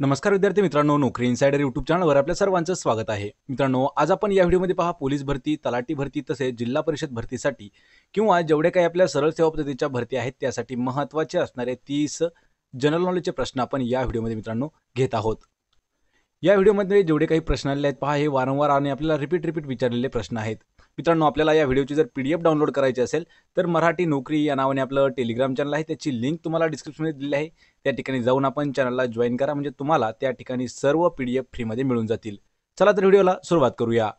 नमस्कार विद्यार्थी मित्रांनो नोकरी इन्सायडर युट्यूब चॅनलवर आपल्या सर्वांचं स्वागत आहे मित्रांनो आज आपण या व्हिडिओमध्ये पहा पोलीस भरती तलाठी भरती तसेच जिल्हा परिषद भरतीसाठी किंवा जेवढे काही आपल्या सरळ सेवा पद्धतीच्या भरती आहेत त्यासाठी महत्त्वाचे असणारे तीस जनरल नॉलेजचे प्रश्न आपण या व्हिडिओमध्ये मित्रांनो घेत आहोत या व्हिडिओमध्ये जेवढे काही प्रश्न आलेले आहेत पहा हे वारंवार आणि आपल्याला रिपीट रिपीट विचारलेले प्रश्न आहेत मित्रांनो आपल्याला या व्हिडिओची जर पी डी एफ डाउनलोड करायची असेल तर मराठी नोकरी या नावाने आपलं टेलिग्राम चॅनल आहे त्याची लिंक तुम्हाला डिस्क्रिप्शनमध्ये दिली आहे त्या ठिकाणी जाऊन आपण चॅनलला जॉईन करा म्हणजे तुम्हाला त्या ठिकाणी सर्व पी डी एफ फ्रीमध्ये मिळून जातील चला तर व्हिडिओला सुरुवात करूया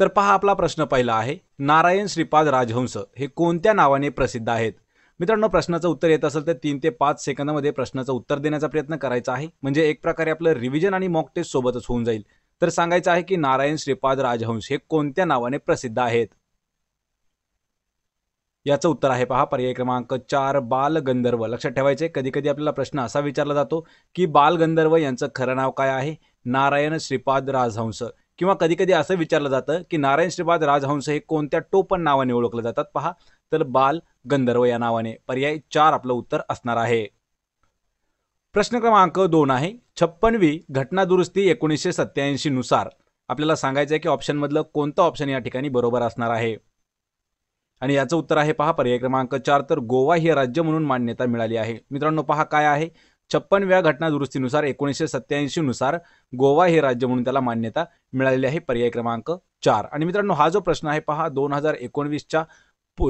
तर पहा आपला प्रश्न पहिला आहे नारायण श्रीपाद राजहंस हे कोणत्या नावाने प्रसिद्ध आहेत मित्रांनो प्रश्नाचं उत्तर येत असेल तर तीन ते पाच सेकंदामध्ये प्रश्नाचं उत्तर देण्याचा प्रयत्न करायचा आहे म्हणजे एक प्रकारे आपलं रिव्हिजन आणि मॉक टेस्ट सोबतच होऊन जाईल तर सांगायचं आहे की नारायण श्रीपाद राजहंस हे कोणत्या नावाने प्रसिद्ध आहेत याचं उत्तर आहे पहा पर्याय क्रमांक चार बालगंधर्व लक्षात ठेवायचे कधी कधी आपल्याला प्रश्न असा विचारला जातो की बालगंधर्व यांचं खरं नाव काय आहे नारायण श्रीपाद राजहंस किंवा कधी कधी असं विचारलं जातं की नारायण श्रीपाद राजहंस हे कोणत्या टोपण नावाने ओळखलं जातात पहा तर बाल गंधर्व या नावाने पर्याय चार आपलं उत्तर असणार आहे प्रश्न क्रमांक दोन आहे छप्पनवी घटनादुरुस्ती एकोणीसशे सत्याऐंशी नुसार आपल्याला सांगायचं आहे की ऑप्शनमधलं कोणतं ऑप्शन या ठिकाणी बरोबर असणार आहे आणि याचं उत्तर आहे पहा पर्याय क्रमांक चार तर गोवा हे राज्य म्हणून मान्यता मिळाली आहे मित्रांनो पहा काय आहे छप्पनव्या घटनादुरुस्तीनुसार एकोणीसशे सत्याऐंशी नुसार गोवा हे राज्य म्हणून त्याला मान्यता मिळालेली आहे पर्याय क्रमांक चार आणि मित्रांनो हा जो प्रश्न आहे पहा दोन हजार एकोणवीसच्या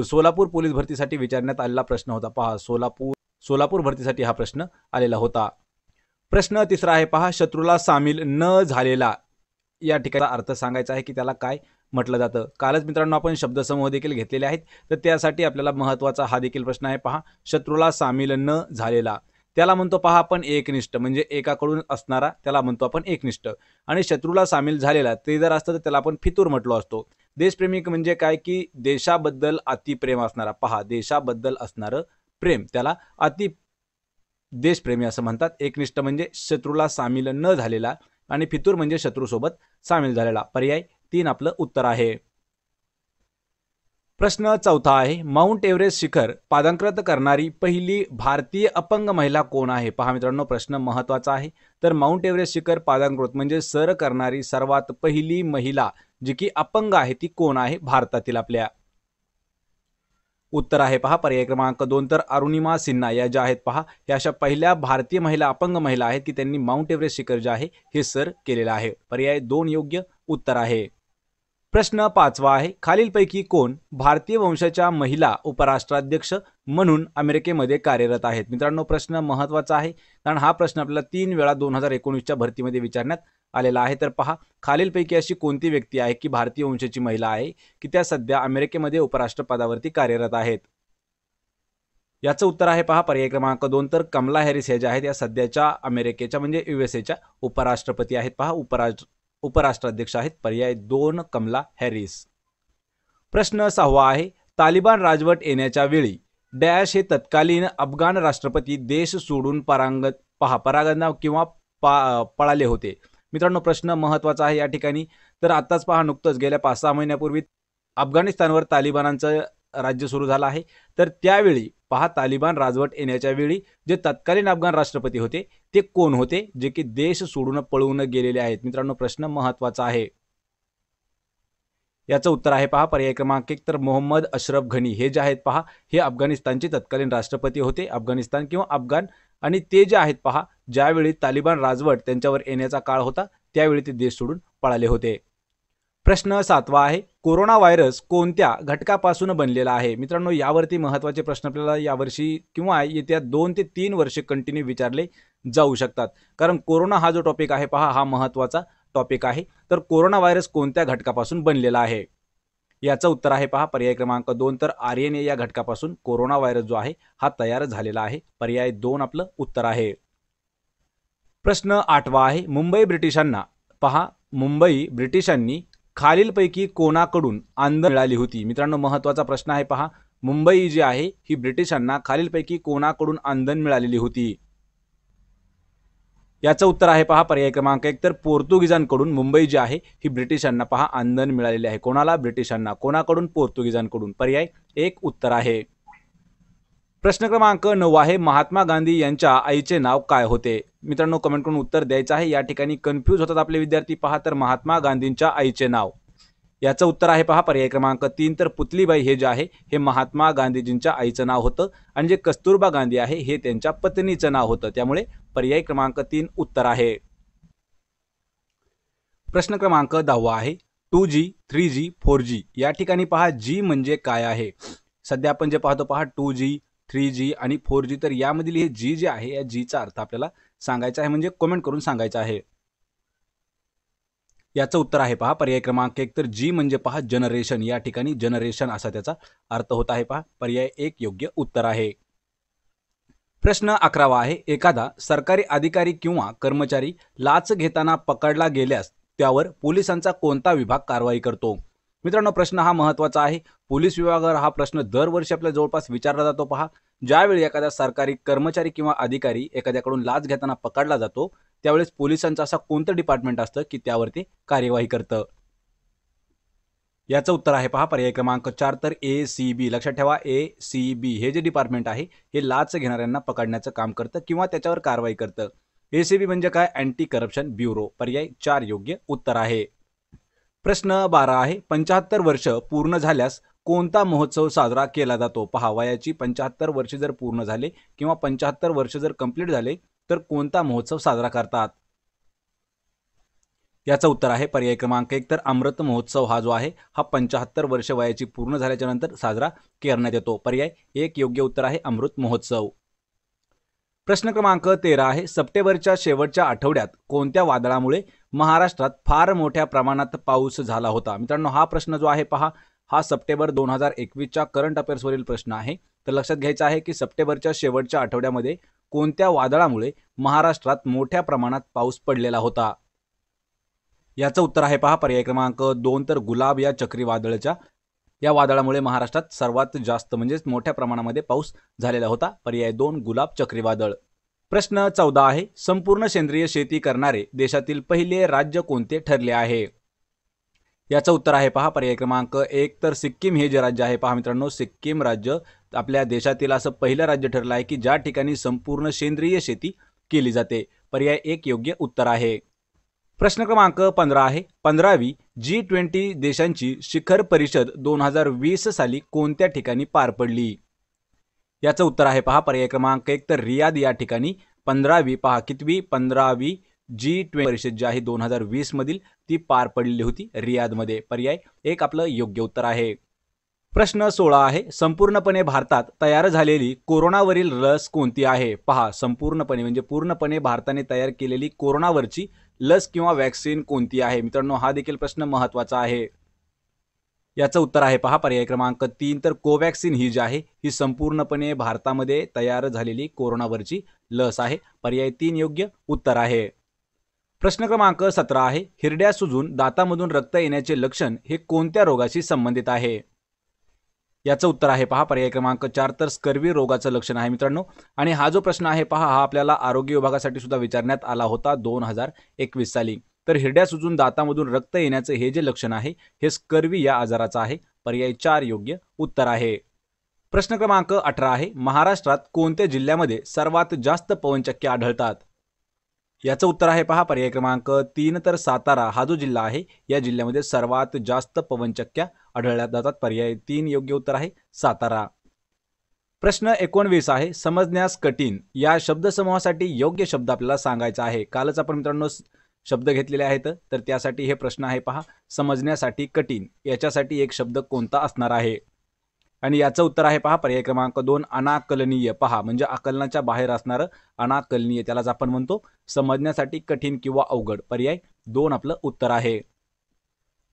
सोलापूर पोलीस भरतीसाठी विचारण्यात आलेला प्रश्न होता पहा सोलापूर सोलापूर भरतीसाठी हा प्रश्न आलेला होता प्रश्न तिसरा आहे पहा शत्रूला सामील न झालेला या ठिकाणी अर्थ सांगायचा आहे की त्याला काय म्हटलं जातं कालच मित्रांनो आपण शब्दसमूह देखील घेतलेले आहेत तर त्यासाठी आपल्याला महत्त्वाचा हा देखील प्रश्न आहे पहा शत्रूला सामील न झालेला त्याला म्हणतो पहा आपण एकनिष्ठ म्हणजे एकाकडून असणारा त्याला म्हणतो आपण एकनिष्ठ आणि शत्रूला सामील झालेला ते जर असतं तर त्याला आपण फितूर म्हटलो असतो देशप्रेमिक म्हणजे काय की देशाबद्दल अतिप्रेम असणारा पहा देशाबद्दल असणारं प्रेम त्याला अति देशप्रेमी असं म्हणतात एकनिष्ठ म्हणजे शत्रूला सामील न झालेला आणि फितूर म्हणजे शत्रूसोबत सामील झालेला पर्याय तीन आपलं उत्तर आहे प्रश्न चौथा आहे माउंट एव्हरेस्ट शिखर पादांकृत करणारी पहिली भारतीय अपंग महिला कोण आहे पहा मित्रांनो प्रश्न महत्वाचा आहे तर माउंट एव्हरेस्ट शिखर पादांकृत म्हणजे सर करणारी सर्वात पहिली महिला जी की अपंग आहे ती कोण आहे भारतातील आपल्या उत्तर आहे पहा पर्याय क्रमांक दोन तर अरुणिमा सिन्हा या ज्या आहेत पहा या अशा पहिल्या भारतीय महिला अपंग महिला आहेत की त्यांनी माउंट एव्हरेस्ट शिखर जे आहे हे सर केलेलं आहे पर्याय दोन योग्य उत्तर आहे प्रश्न पाचवा आहे खालीलपैकी कोण भारतीय वंशाच्या महिला उपराष्ट्राध्यक्ष म्हणून अमेरिकेमध्ये कार्यरत आहेत मित्रांनो प्रश्न महत्त्वाचा आहे कारण हा प्रश्न आपल्याला तीन वेळा दोन हजार एकोणीसच्या भरतीमध्ये विचारण्यात आलेला आहे तर पहा खालीलपैकी अशी कोणती व्यक्ती आहे की भारतीय वंशाची महिला आहे की त्या सध्या अमेरिकेमध्ये उपराष्ट्रपदावरती कार्यरत आहेत याचं उत्तर आहे पहा पर्याय क्रमांक दोन तर कमला हॅरिस ह्या ज्या आहेत या सध्याच्या अमेरिकेच्या म्हणजे युएसएच्या उपराष्ट्रपती आहेत पहा उपराष्ट्र उपराष्ट्राध्यक्ष आहेत पर्याय दोन कमला हॅरिस प्रश्न सहावा आहे तालिबान राजवट येण्याच्या वेळी डॅश हे तत्कालीन अफगाण राष्ट्रपती देश सोडून परांगत पहा नाव किंवा पा पळाले होते मित्रांनो प्रश्न महत्त्वाचा आहे या ठिकाणी तर आत्ताच पहा नुकतंच गेल्या पाच सहा महिन्यापूर्वी अफगाणिस्तानवर तालिबानांचं राज्य सुरू झालं आहे तर त्यावेळी पहा तालिबान राजवट येण्याच्या वेळी जे तत्कालीन अफगाण राष्ट्रपती होते ते कोण होते जे की देश सोडून पळून गेलेले आहेत मित्रांनो प्रश्न महत्वाचा आहे याचं उत्तर आहे पहा पर्याय क्रमांक एक तर मोहम्मद अशरफ घनी हे जे आहेत पहा हे अफगाणिस्तानचे तत्कालीन राष्ट्रपती होते अफगाणिस्तान किंवा अफगाण आणि ते जे आहेत पहा ज्यावेळी तालिबान राजवट त्यांच्यावर येण्याचा काळ होता त्यावेळी ते देश सोडून पळाले होते प्रश्न सातवा आहे कोरोना व्हायरस कोणत्या घटकापासून बनलेला आहे मित्रांनो यावरती महत्त्वाचे प्रश्न आपल्याला यावर्षी किंवा येत्या दोन ते तीन वर्षे कंटिन्यू विचारले जाऊ शकतात कारण कोरोना हा जो टॉपिक आहे पहा हा महत्त्वाचा टॉपिक आहे तर कोरोना व्हायरस कोणत्या घटकापासून बनलेला आहे याचं उत्तर आहे पहा पर्याय क्रमांक दोन तर आर एन ए या घटकापासून कोरोना व्हायरस जो आहे हा तयार झालेला आहे पर्याय दोन आपलं उत्तर आहे प्रश्न आठवा आहे मुंबई ब्रिटिशांना पहा मुंबई ब्रिटिशांनी खालीलपैकी कोणाकडून आंध मिळाली होती मित्रांनो महत्त्वाचा प्रश्न आहे पहा मुंबई जी आहे ही ब्रिटिशांना खालीलपैकी कोणाकडून आंधन मिळालेली होती याचं उत्तर आहे पहा पर्याय क्रमांक एक तर पोर्तुगीजांकडून मुंबई जी आहे ही ब्रिटिशांना पहा आंदन मिळालेली आहे कोणाला ब्रिटिशांना कोणाकडून पोर्तुगीजांकडून पर्याय एक उत्तर आहे प्रश्न क्रमांक नऊ आहे महात्मा गांधी यांच्या आईचे नाव काय होते मित्रांनो कमेंट करून उत्तर द्यायचं आहे या ठिकाणी कन्फ्यूज होतात आपले विद्यार्थी पहा तर महात्मा गांधींच्या आईचे नाव याचं उत्तर आहे पहा पर्याय क्रमांक तीन तर पुतलीबाई हे जे आहे हे महात्मा गांधीजींच्या आईचं नाव होतं आणि जे कस्तुरबा गांधी आहे हे त्यांच्या पत्नीचं नाव होतं त्यामुळे पर्याय क्रमांक तीन उत्तर आहे प्रश्न क्रमांक दहावा आहे two G three G four G या ठिकाणी पहा जी म्हणजे काय आहे सध्या आपण जे पाहतो पहा टू जी थ्री जी आणि फोर जी तर यामधील हे जी जे आहे या जीचा अर्थ आपल्याला सांगायचा आहे म्हणजे कमेंट करून सांगायचा आहे याचं उत्तर आहे पहा पर्याय क्रमांक एक तर जी म्हणजे पहा जनरेशन या ठिकाणी जनरेशन असा त्याचा अर्थ होत आहे पहा पर्याय एक योग्य उत्तर आहे प्रश्न अकरावा आहे एखादा सरकारी अधिकारी किंवा कर्मचारी लाच घेताना पकडला गेल्यास त्यावर पोलिसांचा कोणता विभाग कारवाई करतो मित्रांनो प्रश्न हा महत्वाचा आहे पोलीस विभागावर हा प्रश्न दरवर्षी आपल्या जवळपास विचारला जातो पहा ज्यावेळी एखादा सरकारी कर्मचारी किंवा अधिकारी एखाद्याकडून लाच घेताना पकडला जातो त्यावेळेस पोलिसांचं असा कोणतं डिपार्टमेंट असतं की त्यावरती कार्यवाही करतं याचं उत्तर आहे पहा पर्याय क्रमांक चार तर ए सी बी लक्षात ठेवा ए सी बी हे जे डिपार्टमेंट आहे हे लाच घेणाऱ्यांना पकडण्याचं काम करतं किंवा त्याच्यावर कारवाई करतं एसीबी म्हणजे काय अँटी करप्शन ब्युरो पर्याय चार योग्य उत्तर आहे प्रश्न बारा आहे पंच्याहत्तर वर्ष पूर्ण झाल्यास कोणता महोत्सव साजरा केला जातो पहा वयाची पंच्याहत्तर वर्ष जर पूर्ण झाले किंवा पंच्याहत्तर वर्ष जर कंप्लीट झाले तर कोणता महोत्सव साजरा करतात याचं उत्तर आहे पर्याय क्रमांक एक तर अमृत महोत्सव हा जो आहे हा पंच्याहत्तर वर्ष वयाची पूर्ण झाल्याच्या नंतर साजरा करण्यात येतो पर्याय एक योग्य उत्तर आहे अमृत महोत्सव प्रश्न क्रमांक तेरा आहे सप्टेंबरच्या शेवटच्या आठवड्यात कोणत्या वादळामुळे महाराष्ट्रात फार मोठ्या प्रमाणात पाऊस झाला होता मित्रांनो हा प्रश्न जो आहे पहा हा सप्टेंबर दोन हजार एकवीसच्या करंट अफेअर्सवरील प्रश्न आहे तर लक्षात घ्यायचं आहे की सप्टेंबरच्या शेवटच्या आठवड्यामध्ये कोणत्या वादळामुळे महाराष्ट्रात मोठ्या प्रमाणात पाऊस पडलेला होता याचं उत्तर आहे पहा पर्याय क्रमांक दोन तर गुलाब या चक्रीवादळाच्या या वादळामुळे महाराष्ट्रात सर्वात जास्त म्हणजेच मोठ्या प्रमाणामध्ये पाऊस झालेला होता पर्याय दोन गुलाब चक्रीवादळ प्रश्न चौदा आहे संपूर्ण सेंद्रिय शेती करणारे देशातील पहिले राज्य कोणते ठरले आहे याचं उत्तर आहे पहा पर्याय क्रमांक एक तर सिक्कीम हे जे राज्य आहे पहा मित्रांनो सिक्कीम राज्य आपल्या देशातील असं पहिलं राज्य ठरलं आहे की ज्या ठिकाणी संपूर्ण सेंद्रिय शेती केली जाते पर्याय एक योग्य उत्तर आहे प्रश्न क्रमांक पंधरा आहे पंधरावी जी ट्वेंटी देशांची शिखर परिषद दोन हजार वीस साली कोणत्या ठिकाणी पार पडली याचं उत्तर आहे पहा पर्याय क्रमांक एक तर रियाद या ठिकाणी पंधरावी पहा कितवी पंधरावी जी ट्वेंटी परिषद जी आहे दोन हजार वीस मधील ती पार पडलेली होती रियादमध्ये पर्याय एक आपलं योग्य उत्तर आहे प्रश्न सोळा आहे संपूर्णपणे भारतात तयार झालेली कोरोनावरील लस कोणती आहे पहा संपूर्णपणे म्हणजे पूर्णपणे भारताने तयार केलेली कोरोनावरची लस किंवा वॅक्सिन कोणती आहे मित्रांनो हा देखील प्रश्न महत्त्वाचा आहे याचं उत्तर आहे पहा पर्याय क्रमांक तीन तर कोवॅक्सिन ही जी आहे ही संपूर्णपणे भारतामध्ये तयार झालेली कोरोनावरची लस आहे पर्याय तीन योग्य उत्तर आहे प्रश्न क्रमांक सतरा आहे हिरड्या सुजून दातामधून रक्त येण्याचे लक्षण हे कोणत्या रोगाशी संबंधित आहे याचं उत्तर आहे पहा पर्याय क्रमांक चार तर स्कर्वी रोगाचं लक्षण आहे मित्रांनो आणि हा जो प्रश्न आहे पहा हा आपल्याला आरोग्य विभागासाठी सुद्धा विचारण्यात आला होता दोन हजार एकवीस साली तर हिरड्या सुजून दातामधून रक्त येण्याचं हे जे लक्षण आहे हे स्कर्वी या आजाराचं आहे पर्याय चार योग्य उत्तर आहे प्रश्न क्रमांक अठरा आहे महाराष्ट्रात कोणत्या जिल्ह्यामध्ये सर्वात जास्त पवनचक्के आढळतात याचं उत्तर आहे पहा पर्याय क्रमांक तीन तर सातारा हा जो जिल्हा आहे या जिल्ह्यामध्ये सर्वात जास्त पवनचक्क्या आढळल्या जातात पर्याय तीन योग्य उत्तर आहे सातारा प्रश्न एकोणवीस आहे समजण्यास कठीण या शब्दसमूहासाठी योग्य शब्द आपल्याला सांगायचा आहे कालच आपण मित्रांनो शब्द घेतलेले आहेत तर त्यासाठी हे प्रश्न आहे पहा समजण्यासाठी कठीण याच्यासाठी एक शब्द कोणता असणार आहे आणि याचं उत्तर आहे पहा पर्याय क्रमांक दोन अनाकलनीय पहा म्हणजे आकलनाच्या बाहेर असणारं अनाकलनीय त्यालाच आपण म्हणतो समजण्यासाठी कठीण किंवा अवघड पर्याय दोन आपलं उत्तर आहे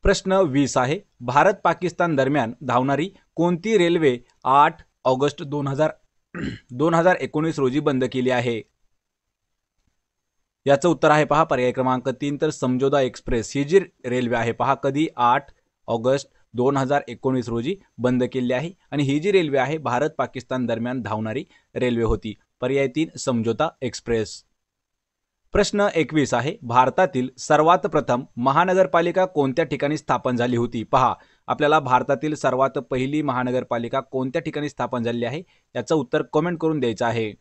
प्रश्न वीस आहे भारत पाकिस्तान दरम्यान धावणारी कोणती रेल्वे आठ ऑगस्ट दोन हजार दोन हजार एकोणीस रोजी बंद केली आहे याचं उत्तर आहे पहा पर्याय क्रमांक तीन तर समजोदा एक्सप्रेस ही जी रेल्वे आहे पहा कधी आठ ऑगस्ट दोन हजार एकोणीस रोजी बंद केली आहे आणि ही जी रेल्वे आहे भारत पाकिस्तान दरम्यान धावणारी रेल्वे होती पर्याय तीन समझोता एक्सप्रेस प्रश्न एकवीस आहे भारतातील सर्वात प्रथम महानगरपालिका कोणत्या ठिकाणी स्थापन झाली होती पहा आपल्याला भारतातील सर्वात पहिली महानगरपालिका कोणत्या ठिकाणी स्थापन झाली आहे याचं उत्तर कमेंट करून द्यायचं आहे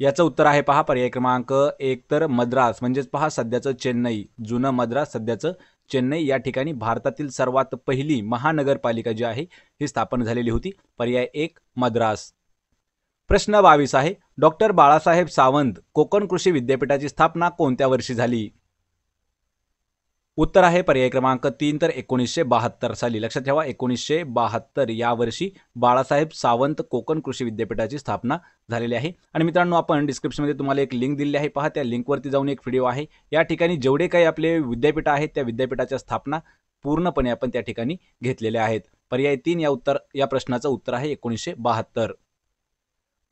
याचं उत्तर आहे पहा पर्याय क्रमांक एक तर मद्रास म्हणजेच पहा सध्याचं चेन्नई जुनं मद्रास सध्याचं चेन्नई या ठिकाणी भारतातील सर्वात पहिली महानगरपालिका जी आहे ही स्थापन झालेली होती पर्याय एक मद्रास प्रश्न बावीस आहे डॉक्टर बाळासाहेब सावंत कोकण कृषी विद्यापीठाची स्थापना कोणत्या वर्षी झाली उत्तर आहे पर्याय क्रमांक तीन तर एकोणीसशे बहात्तर साली लक्षात ठेवा एकोणीसशे बहात्तर या वर्षी बाळासाहेब सावंत कोकण कृषी विद्यापीठाची स्थापना झालेली आहे आणि मित्रांनो आपण डिस्क्रिप्शनमध्ये तुम्हाला एक लिंक दिली आहे पहा त्या लिंकवरती जाऊन एक व्हिडिओ आहे या ठिकाणी जेवढे काही आपले विद्यापीठ आहेत त्या विद्यापीठाच्या स्थापना पूर्णपणे आपण त्या ठिकाणी घेतलेल्या आहेत पर्याय तीन या उत्तर या प्रश्नाचं उत्तर आहे एकोणीसशे बहात्तर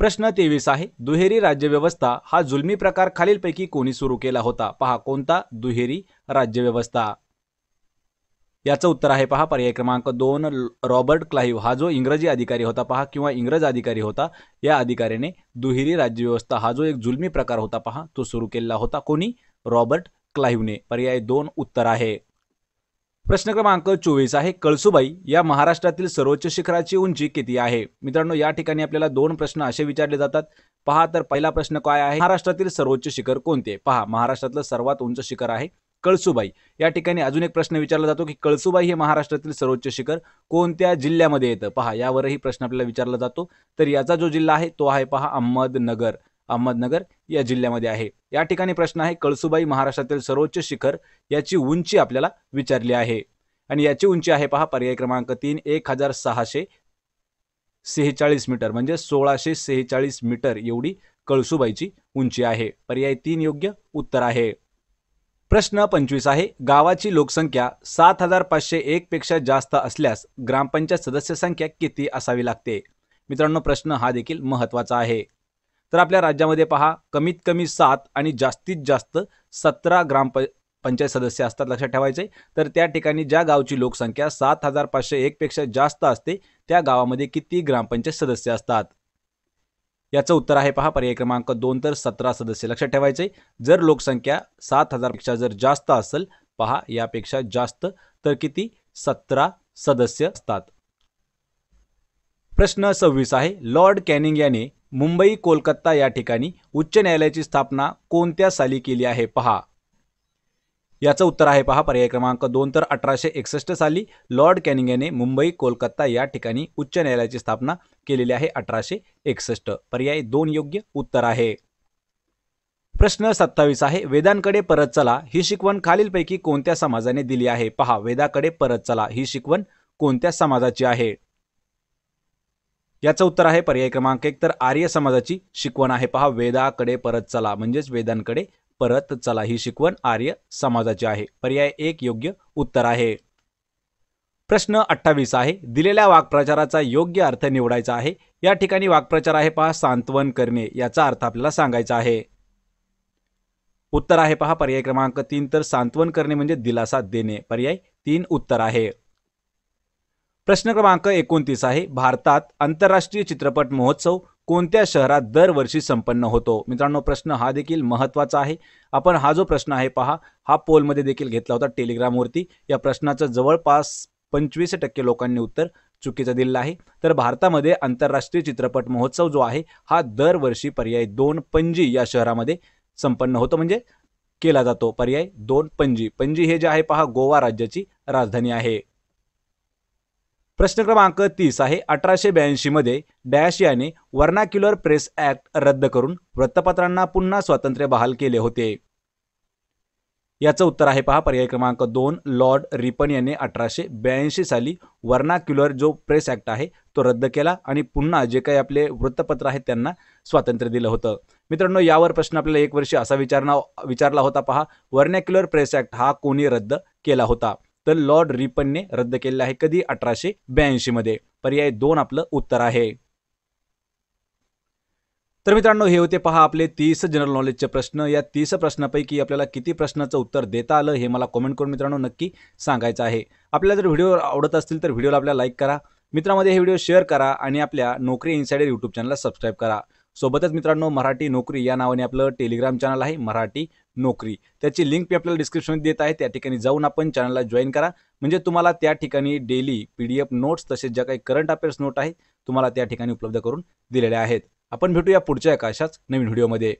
प्रश्न तेवीस आहे दुहेरी राज्यव्यवस्था हा जुलमी प्रकार खालीलपैकी कोणी सुरू केला होता पहा कोणता दुहेरी राज्यव्यवस्था याचं उत्तर आहे पहा पर्याय क्रमांक दोन रॉबर्ट क्लाईव्ह हा जो इंग्रजी अधिकारी होता पहा किंवा इंग्रज अधिकारी होता या अधिकाऱ्याने दुहेरी राज्यव्यवस्था हा जो एक जुलमी प्रकार होता पहा तो सुरू केलेला होता कोणी रॉबर्ट क्लाईव्हने पर्याय दोन उत्तर आहे प्रश्न क्रमांक चोवीस आहे कळसुबाई या महाराष्ट्रातील सर्वोच्च शिखराची उंची किती आहे मित्रांनो या ठिकाणी आपल्याला दोन प्रश्न असे विचारले जातात पहा तर पहिला प्रश्न काय आहे महाराष्ट्रातील सर्वोच्च शिखर कोणते पहा महाराष्ट्रातलं सर्वात उंच शिखर आहे कळसुबाई या ठिकाणी अजून एक प्रश्न विचारला जातो की कळसुबाई हे महाराष्ट्रातील सर्वोच्च शिखर कोणत्या जिल्ह्यामध्ये येतं पहा यावरही प्रश्न आपल्याला विचारला जातो तर याचा जो जिल्हा आहे तो आहे पहा अहमदनगर अहमदनगर या जिल्ह्यामध्ये आहे या ठिकाणी प्रश्न आहे कळसुबाई महाराष्ट्रातील सर्वोच्च शिखर याची उंची आपल्याला विचारली आहे आणि याची उंची आहे पहा पर्याय क्रमांक तीन एक हजार सहाशे सेहेचाळीस मीटर म्हणजे सोळाशे सेहेचाळीस मीटर एवढी कळसुबाईची उंची आहे पर्याय तीन योग्य उत्तर आहे प्रश्न पंचवीस आहे गावाची लोकसंख्या सात हजार पाचशे एक पेक्षा जास्त असल्यास ग्रामपंचायत सदस्य संख्या किती असावी लागते मित्रांनो प्रश्न हा देखील महत्त्वाचा आहे तर आपल्या राज्यामध्ये पहा कमीत कमी सात आणि जास्तीत जास्त सतरा प पंचायत सदस्य असतात लक्षात ठेवायचे तर त्या ठिकाणी ज्या गावची लोकसंख्या सात हजार पाचशे एकपेक्षा जास्त असते त्या गावामध्ये किती ग्रामपंचायत सदस्य असतात याचं उत्तर आहे पहा पर्याय क्रमांक दोन तर सतरा सदस्य लक्षात ठेवायचे जर लोकसंख्या सात हजारपेक्षा जर जास्त असेल पहा यापेक्षा जास्त तर किती सतरा सदस्य असतात प्रश्न सव्वीस आहे लॉर्ड कॅनिंग याने मुंबई कोलकाता या ठिकाणी उच्च न्यायालयाची स्थापना कोणत्या साली केली आहे पहा याचं उत्तर आहे पहा पर्याय क्रमांक दोन तर अठराशे एकसष्ट साली लॉर्ड कॅनिंगेने मुंबई कोलकाता या ठिकाणी उच्च न्यायालयाची स्थापना केलेली आहे अठराशे एकसष्ट पर्याय दोन योग्य उत्तर आहे प्रश्न सत्तावीस आहे वेदांकडे परत चला ही शिकवण खालीलपैकी कोणत्या समाजाने दिली आहे पहा वेदाकडे परत चला ही शिकवण कोणत्या समाजाची आहे याचं उत्तर आहे पर्याय क्रमांक एक तर आर्य समाजाची शिकवण आहे पहा वेदाकडे परत चला म्हणजेच वेदांकडे परत चला ही शिकवण आर्य समाजाची आहे पर्याय एक योग्य उत्तर आहे प्रश्न अठ्ठावीस आहे दिलेल्या वाक्प्रचाराचा योग्य अर्थ निवडायचा आहे या ठिकाणी वाक्प्रचार आहे पहा सांत्वन करणे याचा अर्थ आपल्याला सांगायचा आहे उत्तर आहे पहा पर्याय क्रमांक तीन तर सांत्वन करणे म्हणजे दिलासा देणे पर्याय तीन उत्तर आहे प्रश्न क्रमांक एकोणतीस आहे भारतात आंतरराष्ट्रीय चित्रपट महोत्सव कोणत्या शहरात दरवर्षी संपन्न होतो मित्रांनो प्रश्न हा देखील महत्त्वाचा आहे आपण हा जो प्रश्न आहे पहा हा पोलमध्ये देखील घेतला होता टेलिग्रामवरती या प्रश्नाचं जवळपास पंचवीस टक्के लोकांनी उत्तर चुकीचं दिलेलं आहे तर भारतामध्ये आंतरराष्ट्रीय चित्रपट महोत्सव जो आहे हा दरवर्षी पर्याय दोन पणजी या शहरामध्ये संपन्न होतो म्हणजे केला जातो पर्याय दोन पणजी पणजी हे जे आहे पहा गोवा राज्याची राजधानी आहे प्रश्न क्रमांक तीस आहे अठराशे ब्याऐंशीमध्ये डॅश याने वर्नाक्युलर प्रेस ॲक्ट रद्द करून वृत्तपत्रांना पुन्हा स्वातंत्र्य बहाल केले होते याचं उत्तर आहे पहा पर्याय क्रमांक दोन लॉर्ड रिपन यांनी अठराशे ब्याऐंशी साली वर्नाक्युलर जो प्रेस ॲक्ट आहे तो रद्द केला आणि पुन्हा जे काही आपले वृत्तपत्र आहेत त्यांना स्वातंत्र्य दिलं होतं मित्रांनो यावर प्रश्न आपल्याला एक वर्षी असा विचारणा विचारला होता पहा वर्नॅक्युलर प्रेस ॲक्ट हा कोणी रद्द केला होता तर लॉर्ड रिपनने रद्द केले आहे कधी अठराशे ब्याऐंशी मध्ये पर्याय दोन आपलं उत्तर आहे तर मित्रांनो हे होते पहा आपले तीस जनरल नॉलेजचे प्रश्न या तीस प्रश्नापैकी आपल्याला किती प्रश्नाचं उत्तर देता आलं हे मला कॉमेंट करून मित्रांनो नक्की सांगायचं आहे आपल्याला जर व्हिडिओ आवडत असतील तर व्हिडिओला आपल्याला लाईक करा मित्रांमध्ये हे व्हिडिओ शेअर करा आणि आपल्या नोकरी इन्सायडर यूट्यूब चॅनलला सबस्क्राईब करा सोबतच मित्रांनो मराठी नोकरी या नावाने आपलं टेलिग्राम चॅनल आहे मराठी नोकरी त्याची लिंक मी आपल्याला डिस्क्रिप्शन देत आहे त्या ठिकाणी जाऊन आपण चॅनलला जॉईन करा म्हणजे तुम्हाला त्या ठिकाणी daily P D F notes तसेच ज्या काही करंट अफेअर्स नोट आहेत तुम्हाला त्या ठिकाणी उपलब्ध करून दिलेल्या आहेत आपण भेटूया पुढच्या एका अशाच नवीन व्हिडिओमध्ये